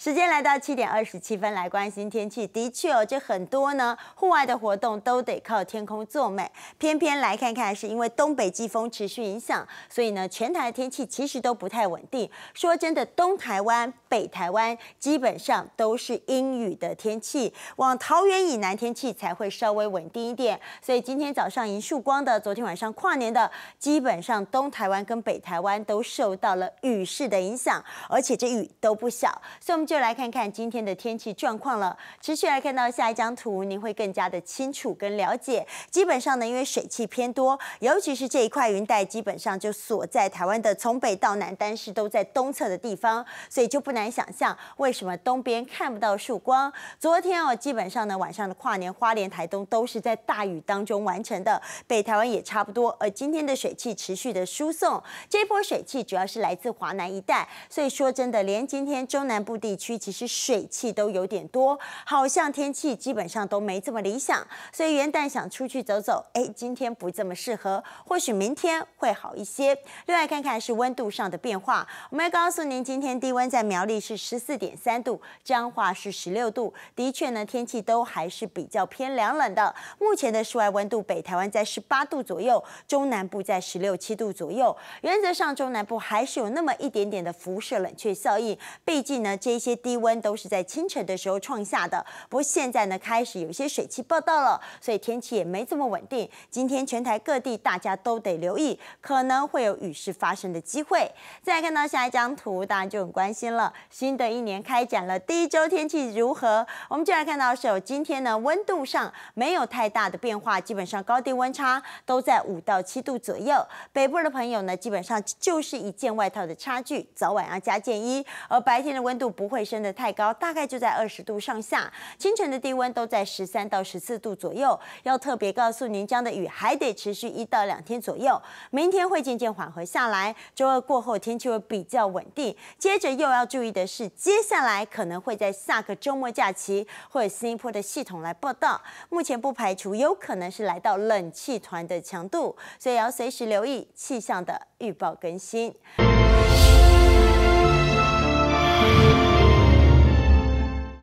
时间来到七点二十七分，来关心天气。的确哦，这很多呢，户外的活动都得靠天空作美。偏偏来看看，是因为东北季风持续影响，所以呢，全台的天气其实都不太稳定。说真的，东台湾。北台湾基本上都是阴雨的天气，往桃园以南天气才会稍微稳定一点。所以今天早上银树光的，昨天晚上跨年的，基本上东台湾跟北台湾都受到了雨势的影响，而且这雨都不小。所以我们就来看看今天的天气状况了。持续来看到下一张图，您会更加的清楚跟了解。基本上呢，因为水汽偏多，尤其是这一块云带，基本上就锁在台湾的从北到南，但是都在东侧的地方，所以就不能。难想象为什么东边看不到曙光。昨天哦，基本上呢，晚上的跨年花莲、台东都是在大雨当中完成的，北台湾也差不多。而今天的水汽持续的输送，这波水汽主要是来自华南一带。所以说真的，连今天中南部地区其实水汽都有点多，好像天气基本上都没这么理想。所以元旦想出去走走，哎，今天不这么适合，或许明天会好一些。另外看看是温度上的变化，我们要告诉您，今天低温在苗。是十四点三度，彰化是十六度，的确呢，天气都还是比较偏凉冷的。目前的室外温度，北台湾在十八度左右，中南部在十六七度左右。原则上，中南部还是有那么一点点的辐射冷却效应。毕竟呢，这些低温都是在清晨的时候创下的。不过现在呢，开始有些水汽报道了，所以天气也没这么稳定。今天全台各地大家都得留意，可能会有雨势发生的机会。再看到下一张图，大家就很关心了。新的一年开展了第一周天气如何？我们就来看到，首今天呢温度上没有太大的变化，基本上高低温差都在五到七度左右。北部的朋友呢，基本上就是一件外套的差距，早晚要加件衣，而白天的温度不会升得太高，大概就在二十度上下。清晨的低温都在十三到十四度左右。要特别告诉您，样的雨还得持续一到两天左右，明天会渐渐缓和下来，周二过后天气会比较稳定。接着又要注意。的是，接下来可能会在下个周末假期或者新一波的系统来报道。目前不排除有可能是来到冷气团的强度，所以要随时留意气象的预报更新。